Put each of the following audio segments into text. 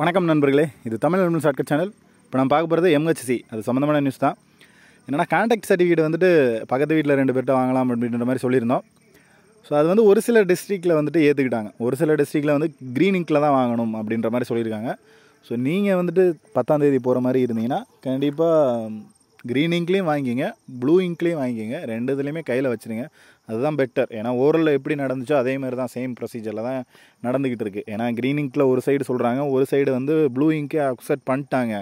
வணக்கம் நண்பர்களே இது தமிழ் நண்பன் ஷார்ட்கட் சேனல் இப்போ நம்ம பார்க்க போகிறது எம்ஹெச்சி அது சம்மந்தமான நியூஸ் தான் என்னென்னா கான்டாக்ட் சர்டிஃபிகேட் வந்துட்டு பக்கத்து வீட்டில் ரெண்டு பேர்கிட்ட வாங்கலாம் அப்படின்ற மாதிரி சொல்லியிருந்தோம் ஸோ அது வந்து ஒரு சில டிஸ்ட்ரிக்டில் வந்துட்டு ஏற்றுக்கிட்டாங்க ஒரு சில டிஸ்ட்ரிக்டில் வந்து க்ரீன் இங்கில் தான் வாங்கணும் அப்படின்ற மாதிரி சொல்லியிருக்காங்க ஸோ நீங்கள் வந்துட்டு தேதி போகிற மாதிரி இருந்தீங்கன்னா கண்டிப்பாக க்ரீன் இங்க்லேயும் வாங்கிங்க ப்ளூ இங்க்லேயும் வாங்கிங்க ரெண்டு இதுலேயுமே கையில் வச்சுருங்க அதுதான் பெட்டர் ஏன்னா ஓரலில் எப்படி நடந்துச்சோ அதே மாதிரி தான் சேம் ப்ரொசீஜரில் தான் நடந்துக்கிட்டு இருக்குது ஏன்னா க்ரீன் இங்க்கில் ஒரு சைடு சொல்கிறாங்க ஒரு சைடு வந்து ப்ளூ இங்கே அக்செப்ட் பண்ணிட்டாங்க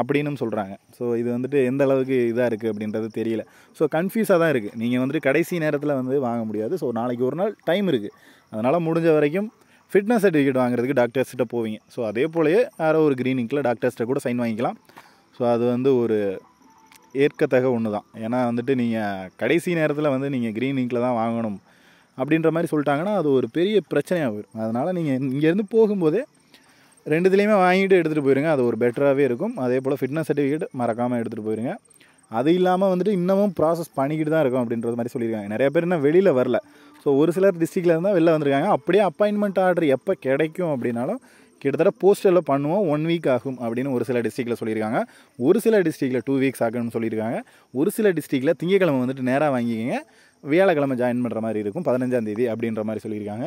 அப்படின்னு சொல்கிறாங்க ஸோ இது வந்துட்டு எந்த அளவுக்கு இதாக இருக்குது அப்படின்றது தெரியல ஸோ கன்ஃபியூஸாக தான் இருக்குது நீங்கள் வந்துட்டு கடைசி நேரத்தில் வந்து வாங்க முடியாது ஸோ நாளைக்கு ஒரு நாள் டைம் இருக்குது அதனால் முடிஞ்ச வரைக்கும் ஃபிட்னஸ் சர்டிஃபிகேட் வாங்குறதுக்கு டாக்டர்ஸ்கிட்ட போவீங்க ஸோ அதே போலயே யாரோ ஒரு க்ரீனிங்கில் டாக்டர்ஸ்கிட்ட கூட சைன் வாங்கிக்கலாம் ஸோ அது வந்து ஒரு ஏற்கத்தக ஒன்று தான் ஏன்னா வந்துட்டு நீங்கள் கடைசி நேரத்தில் வந்து நீங்கள் க்ரீன் இங்கில் தான் வாங்கணும் அப்படின்ற மாதிரி சொல்லிட்டாங்கன்னா அது ஒரு பெரிய பிரச்சனையாக போயிடும் அதனால் நீங்கள் இங்கேருந்து போகும்போதே ரெண்டுத்துலேயுமே வாங்கிட்டு எடுத்துகிட்டு போயிடுங்க அது ஒரு பெட்டராகவே இருக்கும் அதே போல் ஃபிட்னஸ் சர்டிஃபிகேட் மறக்காமல் எடுத்துகிட்டு போயிருங்க அது இல்லாமல் வந்துட்டு இன்னமும் ப்ராசஸ் பண்ணிக்கிட்டு தான் இருக்கும் அப்படின்றது மாதிரி சொல்லியிருக்காங்க நிறைய பேர் இன்னும் வெளியில் வரல ஸோ ஒரு சிலர் டிஸ்ட்ரிக்டில் இருந்தால் வெளில வந்திருக்காங்க அப்படியே அப்பாயின்மெண்ட் ஆர்டர் எப்போ கிடைக்கும் அப்படின்னாலும் கிட்டத்தட்ட போஸ்டரில் பண்ணுவோம் ஒன் வீக் ஆகும் அப்படின்னு ஒரு சில டிஸ்ட்ரிக்டில் சொல்லியிருக்காங்க ஒரு சில டிஸ்ட்ரிக்டில் டூ வீக்ஸ் ஆகணும்னு சொல்லியிருக்காங்க ஒரு சில டிஸ்ட்ரிக்டில் திங்கக்கிழமை வந்துட்டு நேராக வாங்கிக்கிங்க வியாழக்கிழமை ஜாயின் பண்ணுற மாதிரி இருக்கும் பதினஞ்சாந்தேதி அப்படின்ற மாதிரி சொல்லியிருக்காங்க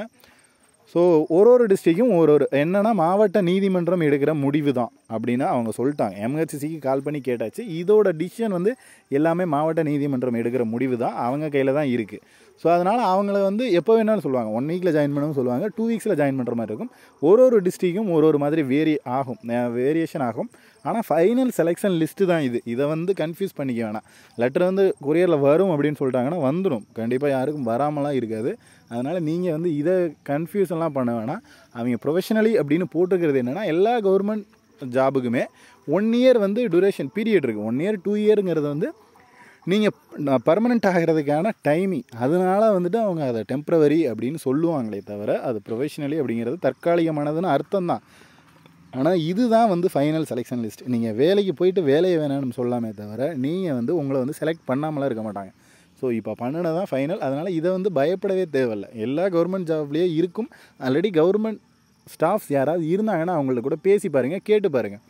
ஸோ ஒரு ஒரு டிஸ்ட்ரிக்கும் ஒரு ஒரு என்னென்னா மாவட்ட நீதிமன்றம் எடுக்கிற முடிவு தான் அப்படின்னா அவங்க சொல்லிட்டாங்க எம்ஹெச்சிசிக்கு கால் பண்ணி கேட்டாச்சு இதோட டிசிஷன் வந்து எல்லாமே மாவட்ட நீதிமன்றம் எடுக்கிற முடிவு தான் அவங்க கையில் தான் இருக்குது ஸோ அதனால் அவங்கள வந்து எப்போ வேணாலும் சொல்லுவாங்க ஒன் வீக்கில் ஜாயின் பண்ணவும் சொல்லுவாங்க டூ வீக்ஸில் ஜாயின் பண்ணுற மாதிரி இருக்கும் ஒரு ஒரு டிஸ்ட்ரிக்கும் ஒரு ஒரு மாதிரி வேரி ஆகும் வேரியேஷன் ஆகும் ஆனால் ஃபைனல் செலெக்ஷன் லிஸ்ட்டு தான் இது இதை வந்து கன்ஃபியூஸ் பண்ணிக்க வேணாம் லெட்டர் வந்து கொரியரில் வரும் அப்படின்னு சொல்லிட்டாங்கன்னா வந்துடும் கண்டிப்பாக யாருக்கும் வராமலாம் இருக்காது அதனால் நீங்கள் வந்து இதை கன்ஃபியூஷன்லாம் பண்ண வேணாம் அவங்க ப்ரொஃபஷனலி அப்படின்னு போட்டிருக்கிறது என்னென்னா எல்லா கவர்மெண்ட் ஜாபுக்குமே ஒன் இயர் வந்து டுரேஷன் பீரியட் இருக்குது ஒன் இயர் டூ இயருங்கிறது வந்து நீங்கள் பர்மனெண்ட் ஆகிறதுக்கான டைமிங் அதனால் வந்துட்டு அவங்க அதை டெம்ப்ரவரி அப்படின்னு சொல்லுவாங்களே தவிர அது ப்ரொஃபஷனலி அப்படிங்கிறது தற்காலிகமானதுன்னு அர்த்தம் தான் ஆனால் இதுதான் வந்து ஃபைனல் செலெக்ஷன் லிஸ்ட் நீங்கள் வேலைக்கு போயிட்டு வேலையை வேணாம்னு சொல்லாமே தவிர நீங்கள் வந்து உங்களை வந்து செலக்ட் பண்ணாமலாம் இருக்க மாட்டாங்க ஸோ இப்போ பண்ணினது தான் ஃபைனல் அதனால் இதை வந்து பயப்படவே தேவையில்லை எல்லா கவர்மெண்ட் ஜாப்லேயே இருக்கும் ஆல்ரெடி கவர்மெண்ட் ஸ்டாஃப்ஸ் யாராவது இருந்தாங்கன்னா அவங்கள்ட்ட கூட பேசி பாருங்கள் கேட்டு பாருங்கள்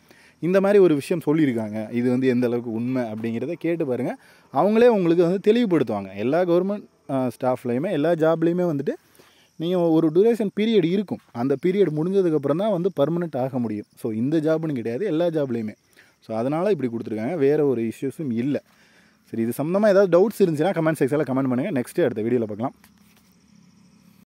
இந்த மாதிரி ஒரு விஷயம் சொல்லியிருக்காங்க இது வந்து எந்த அளவுக்கு உண்மை அப்படிங்கிறத கேட்டு பாருங்கள் அவங்களே உங்களுக்கு வந்து தெளிவுபடுத்துவாங்க எல்லா கவர்மெண்ட் ஸ்டாஃப்லேயுமே எல்லா ஜாப்லேயுமே வந்துட்டு நீங்கள் ஒரு டூரேஷன் பீரியட் இருக்கும் அந்த பீரியட் முடிஞ்சதுக்கப்புறம் தான் வந்து பர்மனெண்ட் ஆக முடியும் ஸோ இந்த ஜாப்னு கிடையாது எல்லா ஜாப்லேயுமே ஸோ அதனால் இப்படி கொடுத்துருக்காங்க வேறு ஒரு இஷ்யூஸும் இல்லை சரி இது சம்மந்தமாக ஏதாவது டவுட்ஸ் இருந்துச்சுன்னா கமெண்ட் செக்ஷனில் கமெண்ட் பண்ணுங்கள் நெக்ஸ்ட்டு அடுத்த வீடியோவில் பார்க்கலாம்